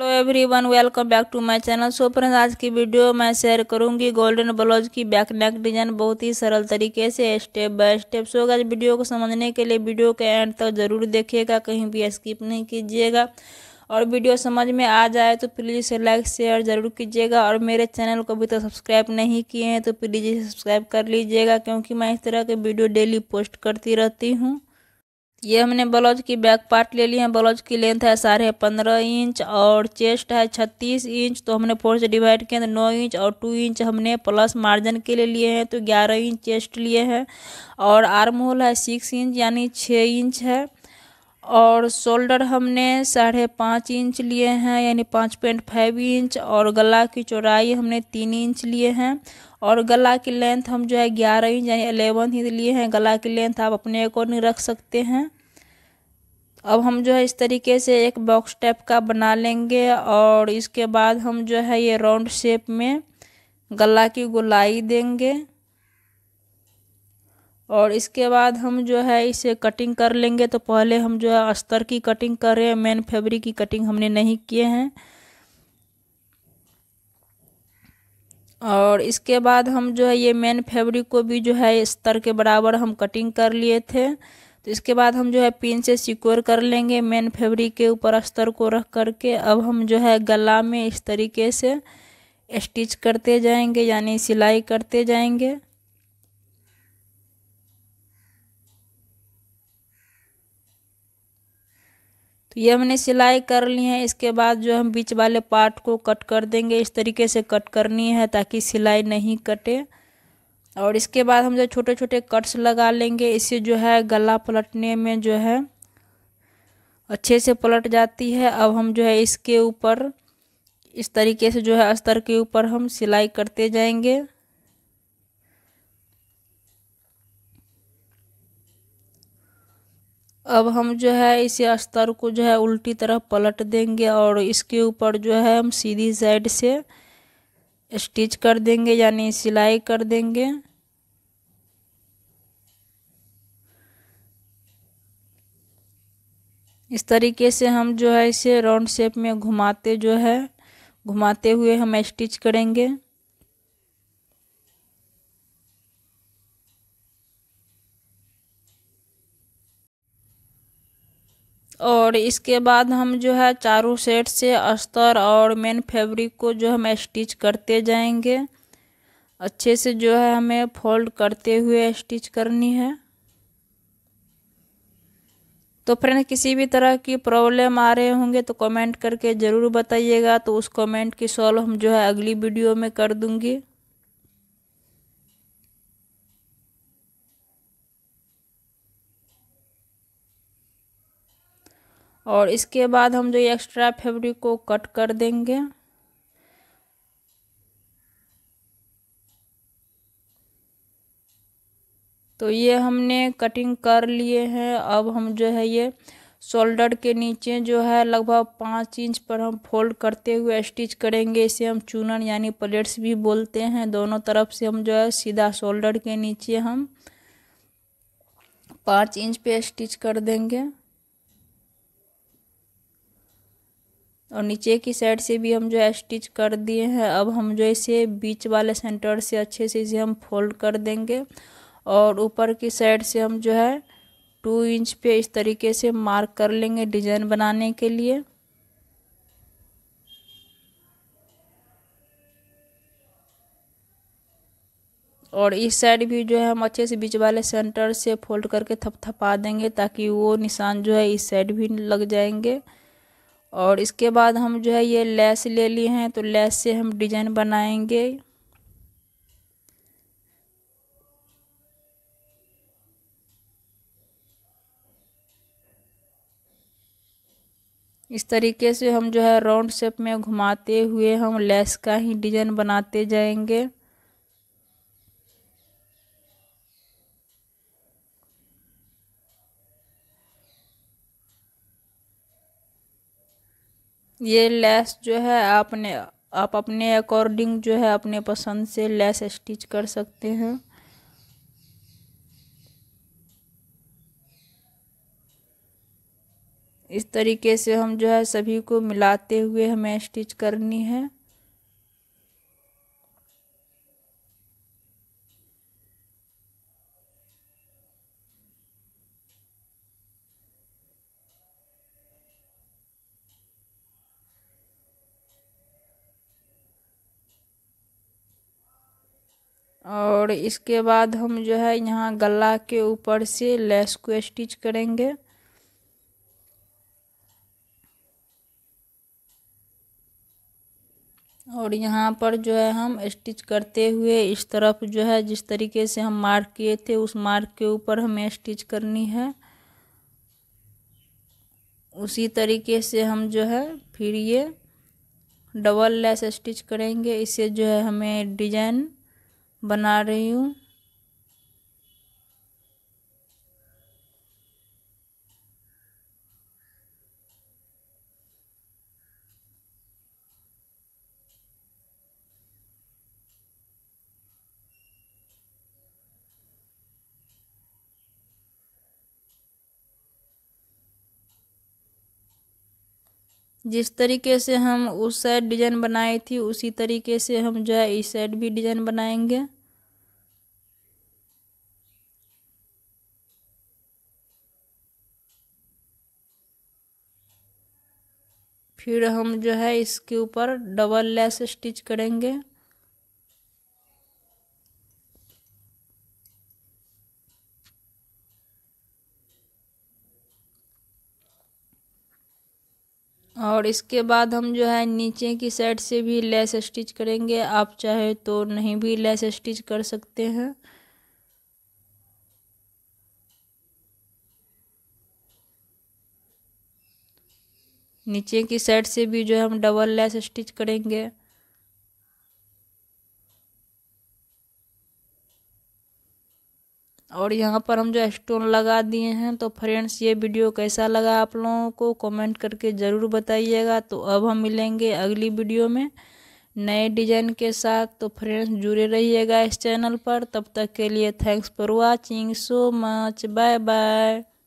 hello everyone welcome back to my channel so friends आज की video मैं share करूंगी गोल्डन ब्लाउज की बैक नेक डिजाइन बहुत ही सरल तरीके से स्टेप बाय स्टेप सो अगर वीडियो को समझने के लिए वीडियो के एंड तक ज़रूर देखिएगा कहीं भी स्किप नहीं कीजिएगा और वीडियो समझ में आ जाए तो प्लीज़ इसे लाइक शेयर ज़रूर कीजिएगा और मेरे चैनल को अभी तक तो सब्सक्राइब नहीं किए हैं तो प्लीज़ इसे सब्सक्राइब कर लीजिएगा क्योंकि मैं इस तरह के वीडियो डेली पोस्ट करती रहती हूँ ये हमने ब्लाउज की बैक पार्ट ले ली है ब्लाउज की लेंथ है साढ़े पंद्रह इंच और चेस्ट है छत्तीस इंच तो हमने फोर से डिवाइड किया तो नौ इंच और टू इंच हमने प्लस मार्जिन के लिए लिए हैं तो ग्यारह इंच चेस्ट लिए हैं और आर्म होल है सिक्स इंच यानी छः इंच है और शोल्डर हमने साढ़े पाँच इंच लिए हैं यानी पाँच पॉइंट फाइव इंच और गला की चौड़ाई हमने तीन इंच लिए हैं और गला की लेंथ हम जो है ग्यारह इंच यानी एलेवन ही लिए हैं गला की लेंथ आप अपने अकॉर्डिंग रख सकते हैं अब हम जो है इस तरीके से एक बॉक्स टाइप का बना लेंगे और इसके बाद हम जो है ये राउंड शेप में गला की गुलाई देंगे और इसके बाद हम जो है इसे कटिंग कर लेंगे तो पहले हम जो है अस्तर की कटिंग कर रहे हैं मेन फैब्रिक की कटिंग हमने नहीं किए हैं और इसके बाद हम जो है ये मेन फैब्रिक को भी जो है स्तर के बराबर हम कटिंग कर लिए थे तो इसके बाद हम जो है पिन से सिक्योर कर लेंगे मेन फैब्रिक के ऊपर स्तर को रख करके अब हम जो है गला में इस तरीके से स्टिच करते जाएंगे यानी सिलाई करते जाएंगे तो ये हमने सिलाई कर ली है इसके बाद जो हम बीच वाले पार्ट को कट कर देंगे इस तरीके से कट करनी है ताकि सिलाई नहीं कटे और इसके बाद हम जो छोटे छोटे कट्स लगा लेंगे इससे जो है गला पलटने में जो है अच्छे से पलट जाती है अब हम जो है इसके ऊपर इस तरीके से जो है अस्तर के ऊपर हम सिलाई करते जाएंगे अब हम जो है इसी अस्तर को जो है उल्टी तरफ पलट देंगे और इसके ऊपर जो है हम सीधी साइड से स्टिच कर देंगे यानी सिलाई कर देंगे इस तरीके से हम जो है इसे राउंड शेप में घुमाते जो है घुमाते हुए हम स्टिच करेंगे और इसके बाद हम जो है चारों सेट से अस्तर और मेन फैब्रिक को जो हम स्टिच करते जाएंगे अच्छे से जो है हमें फोल्ड करते हुए स्टिच करनी है तो फ्रेंड किसी भी तरह की प्रॉब्लम आ रहे होंगे तो कमेंट करके ज़रूर बताइएगा तो उस कमेंट की सॉल्व हम जो है अगली वीडियो में कर दूंगी और इसके बाद हम जो ये एक्स्ट्रा फैब्रिक को कट कर देंगे तो ये हमने कटिंग कर लिए हैं अब हम जो है ये शोल्डर के नीचे जो है लगभग पाँच इंच पर हम फोल्ड करते हुए स्टिच करेंगे इसे हम चूनन यानी प्लेट्स भी बोलते हैं दोनों तरफ से हम जो है सीधा शोल्डर के नीचे हम पाँच इंच पे स्टिच कर देंगे और नीचे की साइड से भी हम जो है स्टिच कर दिए हैं अब हम जो इसे बीच वाले सेंटर से अच्छे से इसे हम फोल्ड कर देंगे और ऊपर की साइड से हम जो है टू इंच पे इस तरीके से मार्क कर लेंगे डिजाइन बनाने के लिए और इस साइड भी जो है हम अच्छे से बीच वाले सेंटर से फोल्ड करके थपथपा देंगे ताकि वो निशान जो है इस साइड भी लग जाएंगे और इसके बाद हम जो है ये लेस ले लिए हैं तो लेस से हम डिजाइन बनाएंगे इस तरीके से हम जो है राउंड शेप में घुमाते हुए हम लेस का ही डिजाइन बनाते जाएंगे ये लेस जो है आपने आप अपने अकॉर्डिंग जो है अपने पसंद से लेस स्टिच कर सकते हैं इस तरीके से हम जो है सभी को मिलाते हुए हमें स्टिच करनी है और इसके बाद हम जो है यहाँ गला के ऊपर से लेस को स्टिच करेंगे और यहाँ पर जो है हम स्टिच करते हुए इस तरफ जो है जिस तरीके से हम मार्क किए थे उस मार्क के ऊपर हमें स्टिच करनी है उसी तरीके से हम जो है फिर ये डबल लेस स्टिच करेंगे इससे जो है हमें डिजाइन बना रही हूँ जिस तरीके से हम उस साइड डिजाइन बनाई थी उसी तरीके से हम जो है इस साइड भी डिजाइन बनाएंगे फिर हम जो है इसके ऊपर डबल लेस स्टिच करेंगे और इसके बाद हम जो है नीचे की साइड से भी लेस स्टिच करेंगे आप चाहे तो नहीं भी लेस स्टिच कर सकते हैं नीचे की साइड से भी जो है हम डबल लेस स्टिच करेंगे और यहाँ पर हम जो स्टोन लगा दिए हैं तो फ्रेंड्स ये वीडियो कैसा लगा आप लोगों को कमेंट करके ज़रूर बताइएगा तो अब हम मिलेंगे अगली वीडियो में नए डिजाइन के साथ तो फ्रेंड्स जुड़े रहिएगा इस चैनल पर तब तक के लिए thanks for watching so much bye bye